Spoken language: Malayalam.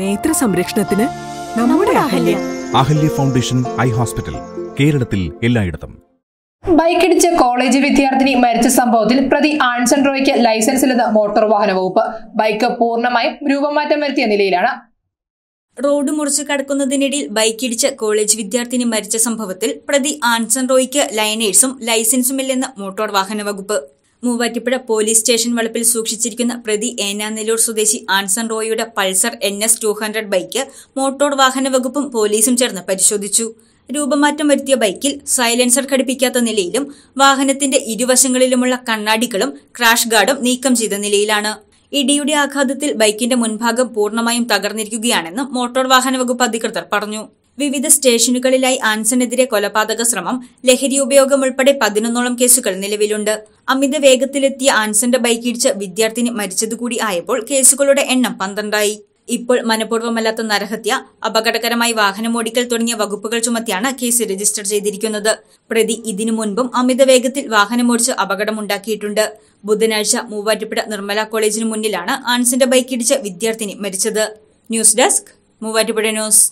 നേത്ര സംരക്ഷണത്തിന് നമ്മുടെ Ahalya Ahalya foundation eye hospital കേരളത്തിൽ എല്ലായിടത്തും ബൈക്കിടിച്ച് കോളേജ് വിദ്യാർത്ഥിനി മരിച്ച സംഭവത്തിൽ പ്രതി ആൻസൺ റോയ്ക്ക് ലൈസൻസ് ഇല്ലെന്ന് മോട്ടോർ വാഹന വകുപ്പ് ബൈക്ക് പൂർണ്ണമായും രൂപമാറ്റം വരുത്തിയ നിലയിലാണ് റോഡ് മുറിച്ച് കടക്കുന്നതിനിടയിൽ ബൈക്കിടിച്ച് കോളേജ് വിദ്യാർത്ഥിനി മരിച്ച സംഭവത്തിൽ പ്രതി ആൻസൺ റോയ്ക്ക് ലൈനേഴ്സും ലൈസൻസുമില്ലെന്ന് മോട്ടോർ വാഹന വകുപ്പ് മൂവാറ്റുപുഴ പോലീസ് സ്റ്റേഷൻ വളപ്പിൽ സൂക്ഷിച്ചിരിക്കുന്ന പ്രതി ഏനാനെല്ലൂർ സ്വദേശി ആൻസൺ റോയിയുടെ Pulsar N S two hundred bike motor വാഹന വകുപ്പും പോലീസും ചേർന്ന് പരിശോധിച്ചു രൂപമാറ്റം വരുത്തിയ ബൈക്കിൽ സൈലൻസർ ഘടിപ്പിക്കാത്ത നിലയിലും വാഹനത്തിന്റെ ഇരുവശങ്ങളിലുമുള്ള കണ്ണാടികളും ക്രാഷ് ഗാർഡും നീക്കം ചെയ്ത നിലയിലാണ് ഇടിയുടെ ആഘാതത്തിൽ ബൈക്കിന്റെ മുൻഭാഗം പൂർണ്ണമായും തകർന്നിരിക്കുകയാണെന്നും മോട്ടോർ വാഹന വകുപ്പ് അധികൃതർ പറഞ്ഞു വിവിധ സ്റ്റേഷനുകളിലായി ആൻസണെതിരെ കൊലപാതക ശ്രമം ലഹരി ഉപയോഗം ഉൾപ്പെടെ പതിനൊന്നോളം കേസുകൾ നിലവിലുണ്ട് അമിത വേഗത്തിലെത്തിയ ആൻസന്റെ ബൈക്കിടിച്ച് വിദ്യാർത്ഥിനി മരിച്ചതുകൂടി ആയപ്പോൾ കേസുകളുടെ എണ്ണം പന്ത്രണ്ടായി ഇപ്പോൾ മനഃപൂർവ്വമല്ലാത്ത നരഹത്യ അപകടകരമായി വാഹനമോടിക്കൽ തുടങ്ങിയ വകുപ്പുകൾ ചുമത്തിയാണ് കേസ് രജിസ്റ്റർ ചെയ്തിരിക്കുന്നത് പ്രതി ഇതിനു മുൻപും അമിത വേഗത്തിൽ വാഹനമോടിച്ച് അപകടമുണ്ടാക്കിയിട്ടുണ്ട് ബുധനാഴ്ച മൂവാറ്റുപുഴ നിർമ്മല കോളേജിന് മുന്നിലാണ് ബൈക്ക് ബൈക്കിടിച്ച് വിദ്യാർത്ഥിനി മരിച്ചത് ന്യൂസ് ഡെസ്ക് മൂവാറ്റുപുഴ ന്യൂസ്